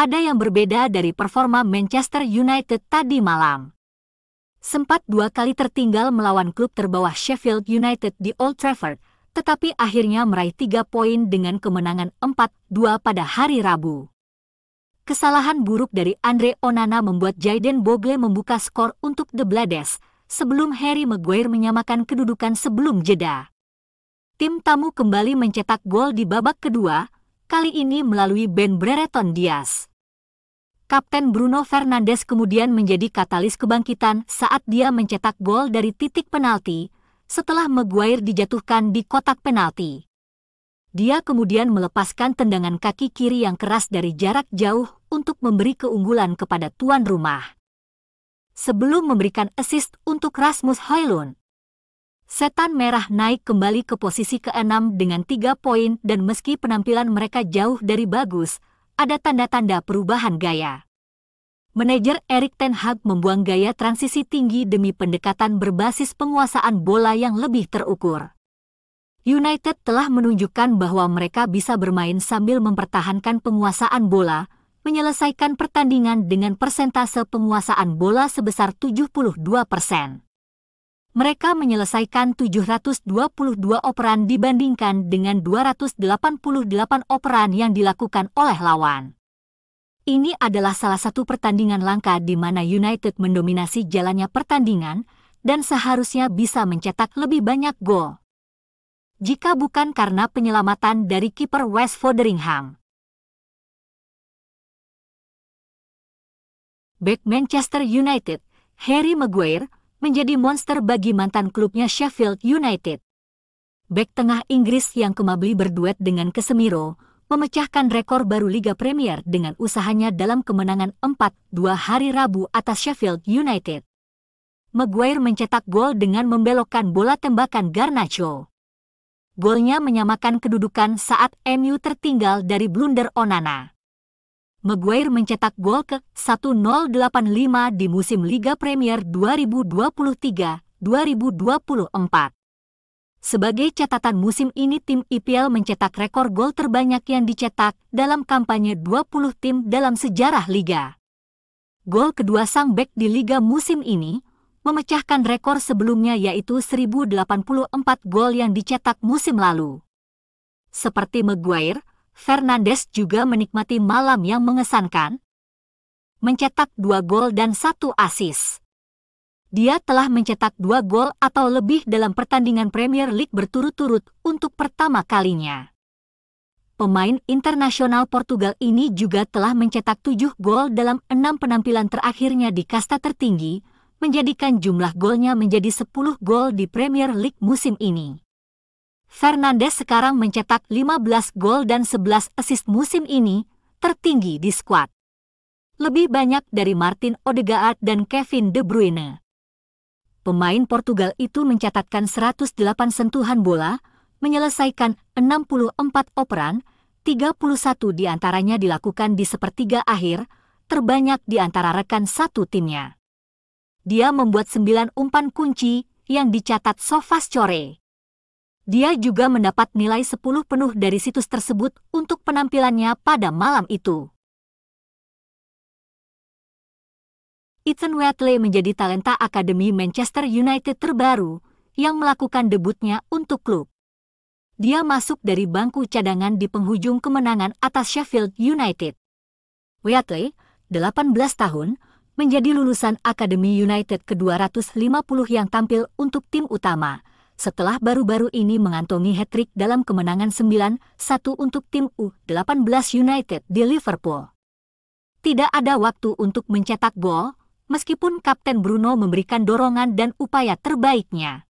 ada yang berbeda dari performa Manchester United tadi malam. Sempat dua kali tertinggal melawan klub terbawah Sheffield United di Old Trafford, tetapi akhirnya meraih tiga poin dengan kemenangan 4-2 pada hari Rabu. Kesalahan buruk dari Andre Onana membuat Jaden Bogle membuka skor untuk The Blades sebelum Harry Maguire menyamakan kedudukan sebelum jeda. Tim tamu kembali mencetak gol di babak kedua, kali ini melalui Ben Brereton Diaz. Kapten Bruno Fernandes kemudian menjadi katalis kebangkitan saat dia mencetak gol dari titik penalti setelah Maguire dijatuhkan di kotak penalti. Dia kemudian melepaskan tendangan kaki kiri yang keras dari jarak jauh untuk memberi keunggulan kepada tuan rumah. Sebelum memberikan assist untuk Rasmus Højlund, Setan Merah naik kembali ke posisi keenam dengan tiga poin dan meski penampilan mereka jauh dari bagus, ada tanda-tanda perubahan gaya. Manajer Erik Ten Hag membuang gaya transisi tinggi demi pendekatan berbasis penguasaan bola yang lebih terukur. United telah menunjukkan bahwa mereka bisa bermain sambil mempertahankan penguasaan bola, menyelesaikan pertandingan dengan persentase penguasaan bola sebesar 72 persen mereka menyelesaikan 722 operan dibandingkan dengan 288 operan yang dilakukan oleh lawan. Ini adalah salah satu pertandingan langka di mana United mendominasi jalannya pertandingan dan seharusnya bisa mencetak lebih banyak gol. Jika bukan karena penyelamatan dari kiper West Foderingham. Back Manchester United, Harry Maguire menjadi monster bagi mantan klubnya Sheffield United. Bek tengah Inggris yang kemabli berduet dengan Casemiro memecahkan rekor baru Liga Premier dengan usahanya dalam kemenangan 4-2 hari Rabu atas Sheffield United. Maguire mencetak gol dengan membelokkan bola tembakan Garnacho. Golnya menyamakan kedudukan saat MU tertinggal dari blunder Onana. Maguire mencetak gol ke 1085 di musim Liga Premier 2023-2024. Sebagai catatan musim ini tim IPL mencetak rekor gol terbanyak yang dicetak dalam kampanye 20 tim dalam sejarah liga. Gol kedua sang bek di liga musim ini memecahkan rekor sebelumnya yaitu 1084 gol yang dicetak musim lalu. Seperti Maguire, Fernandes juga menikmati malam yang mengesankan, mencetak dua gol dan satu asis. Dia telah mencetak dua gol atau lebih dalam pertandingan Premier League berturut-turut untuk pertama kalinya. Pemain internasional Portugal ini juga telah mencetak tujuh gol dalam enam penampilan terakhirnya di kasta tertinggi, menjadikan jumlah golnya menjadi sepuluh gol di Premier League musim ini. Fernandes sekarang mencetak 15 gol dan 11 assist musim ini, tertinggi di skuad. Lebih banyak dari Martin Odegaard dan Kevin De Bruyne. Pemain Portugal itu mencatatkan 108 sentuhan bola, menyelesaikan 64 operan, 31 diantaranya dilakukan di sepertiga akhir, terbanyak di antara rekan satu timnya. Dia membuat 9 umpan kunci yang dicatat Sofas Chore. Dia juga mendapat nilai 10 penuh dari situs tersebut untuk penampilannya pada malam itu. Ethan Watley menjadi talenta Akademi Manchester United terbaru yang melakukan debutnya untuk klub. Dia masuk dari bangku cadangan di penghujung kemenangan atas Sheffield United. Watley, 18 tahun, menjadi lulusan Akademi United ke-250 yang tampil untuk tim utama – setelah baru-baru ini mengantongi hat-trick dalam kemenangan 9-1 untuk tim U18 United di Liverpool. Tidak ada waktu untuk mencetak gol, meskipun Kapten Bruno memberikan dorongan dan upaya terbaiknya.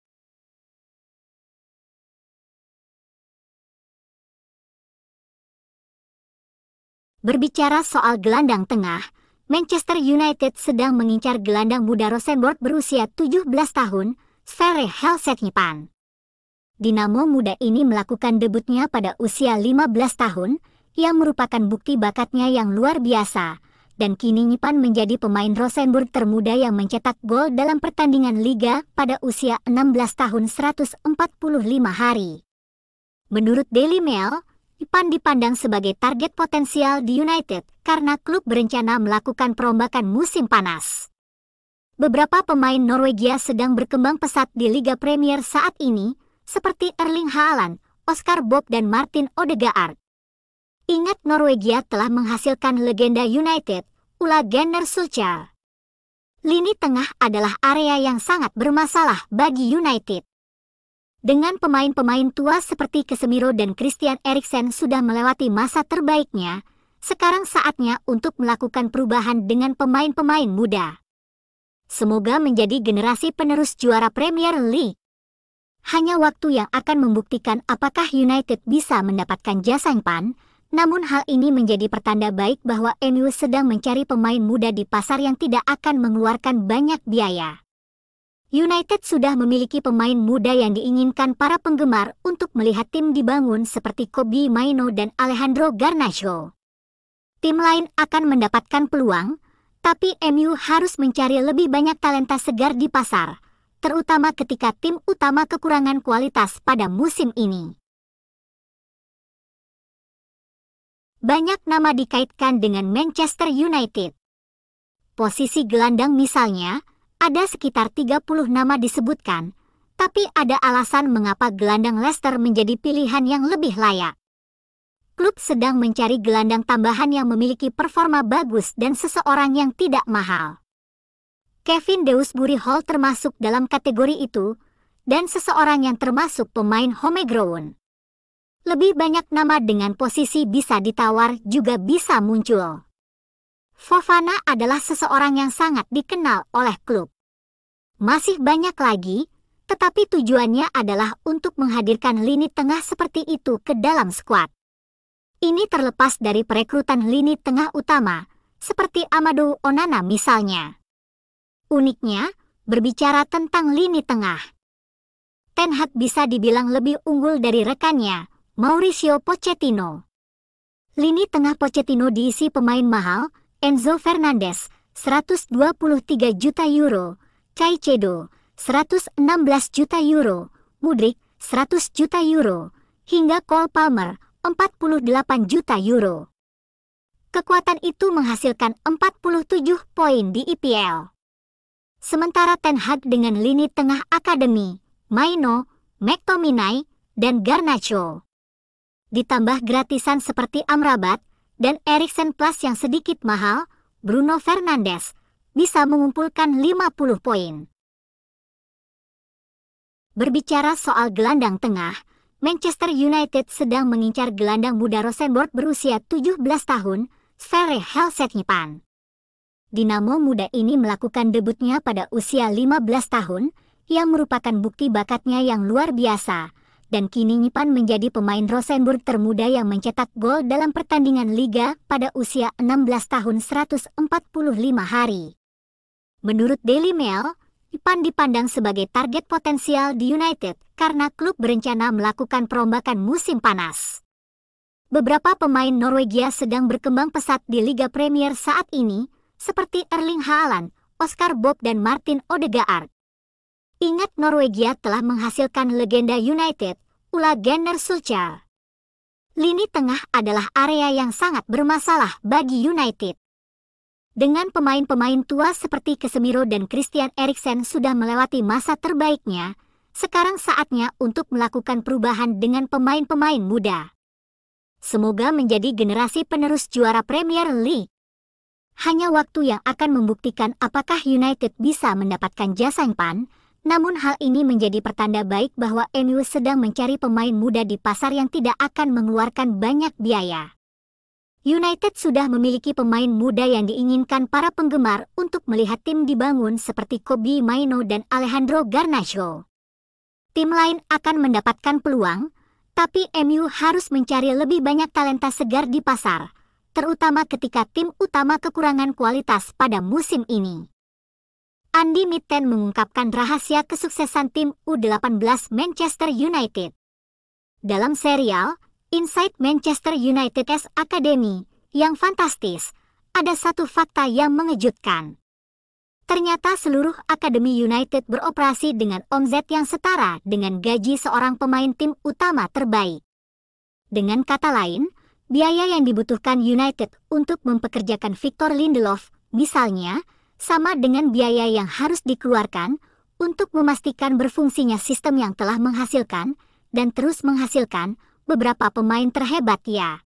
Berbicara soal gelandang tengah, Manchester United sedang mengincar gelandang muda Rosenborg berusia 17 tahun, Sare Nyipan. Dinamo muda ini melakukan debutnya pada usia 15 tahun, yang merupakan bukti bakatnya yang luar biasa, dan kini Nyipan menjadi pemain Rosenborg termuda yang mencetak gol dalam pertandingan Liga pada usia 16 tahun 145 hari. Menurut Daily Mail, Ipan dipandang sebagai target potensial di United karena klub berencana melakukan perombakan musim panas beberapa pemain Norwegia sedang berkembang pesat di Liga Premier saat ini, seperti Erling Haaland, Oscar Bob dan Martin Odegaard. Ingat Norwegia telah menghasilkan legenda United, Ula Gunnar Solskjaer. Lini tengah adalah area yang sangat bermasalah bagi United. Dengan pemain-pemain tua seperti Casemiro dan Christian Eriksen sudah melewati masa terbaiknya, sekarang saatnya untuk melakukan perubahan dengan pemain-pemain muda semoga menjadi generasi penerus juara Premier League. Hanya waktu yang akan membuktikan apakah United bisa mendapatkan jasa yang Pan, namun hal ini menjadi pertanda baik bahwa MU sedang mencari pemain muda di pasar yang tidak akan mengeluarkan banyak biaya. United sudah memiliki pemain muda yang diinginkan para penggemar untuk melihat tim dibangun seperti Kobe Maino dan Alejandro Garnacho. Tim lain akan mendapatkan peluang, tapi MU harus mencari lebih banyak talenta segar di pasar, terutama ketika tim utama kekurangan kualitas pada musim ini. Banyak nama dikaitkan dengan Manchester United. Posisi gelandang misalnya, ada sekitar 30 nama disebutkan, tapi ada alasan mengapa gelandang Leicester menjadi pilihan yang lebih layak klub sedang mencari gelandang tambahan yang memiliki performa bagus dan seseorang yang tidak mahal. Kevin Deusbury Hall termasuk dalam kategori itu, dan seseorang yang termasuk pemain homegrown. Lebih banyak nama dengan posisi bisa ditawar juga bisa muncul. Fofana adalah seseorang yang sangat dikenal oleh klub. Masih banyak lagi, tetapi tujuannya adalah untuk menghadirkan lini tengah seperti itu ke dalam skuad. Ini terlepas dari perekrutan lini tengah utama, seperti Amadou Onana misalnya. Uniknya, berbicara tentang lini tengah. Ten Hag bisa dibilang lebih unggul dari rekannya, Mauricio Pochettino. Lini tengah Pochettino diisi pemain mahal, Enzo Fernandez, 123 juta euro, Cedo 116 juta euro, Mudrik, 100 juta euro, hingga Cole Palmer, 48 juta euro. Kekuatan itu menghasilkan 47 poin di IPL. E Sementara Ten Hag dengan lini tengah Akademi, Maino, McTominay, dan Garnacho. Ditambah gratisan seperti Amrabat dan Eriksen Plus yang sedikit mahal, Bruno Fernandes bisa mengumpulkan 50 poin. Berbicara soal gelandang tengah, Manchester United sedang mengincar gelandang muda Rosenborg berusia 17 tahun, Sverre Helsetnipan. Dinamo muda ini melakukan debutnya pada usia 15 tahun, yang merupakan bukti bakatnya yang luar biasa, dan kini Nyipan menjadi pemain Rosenborg termuda yang mencetak gol dalam pertandingan Liga pada usia 16 tahun 145 hari. Menurut Daily Mail, Ipan dipandang sebagai target potensial di United karena klub berencana melakukan perombakan musim panas. Beberapa pemain Norwegia sedang berkembang pesat di Liga Premier saat ini, seperti Erling Haaland, Oscar Bob dan Martin Odegaard. Ingat Norwegia telah menghasilkan legenda United, Ula Gunnar Solskjaer. Lini tengah adalah area yang sangat bermasalah bagi United. Dengan pemain-pemain tua seperti Casemiro dan Christian Eriksen sudah melewati masa terbaiknya, sekarang saatnya untuk melakukan perubahan dengan pemain-pemain muda. Semoga menjadi generasi penerus juara Premier League. Hanya waktu yang akan membuktikan apakah United bisa mendapatkan jasa yang Pan, namun hal ini menjadi pertanda baik bahwa MU sedang mencari pemain muda di pasar yang tidak akan mengeluarkan banyak biaya. United sudah memiliki pemain muda yang diinginkan para penggemar untuk melihat tim dibangun seperti Kobe Maino dan Alejandro Garnacho. Tim lain akan mendapatkan peluang, tapi MU harus mencari lebih banyak talenta segar di pasar, terutama ketika tim utama kekurangan kualitas pada musim ini. Andy Mitten mengungkapkan rahasia kesuksesan tim U18 Manchester United. Dalam serial, Inside Manchester United S Academy yang fantastis, ada satu fakta yang mengejutkan. Ternyata seluruh Akademi United beroperasi dengan omzet yang setara dengan gaji seorang pemain tim utama terbaik. Dengan kata lain, biaya yang dibutuhkan United untuk mempekerjakan Victor Lindelof, misalnya, sama dengan biaya yang harus dikeluarkan untuk memastikan berfungsinya sistem yang telah menghasilkan dan terus menghasilkan beberapa pemain terhebat ya.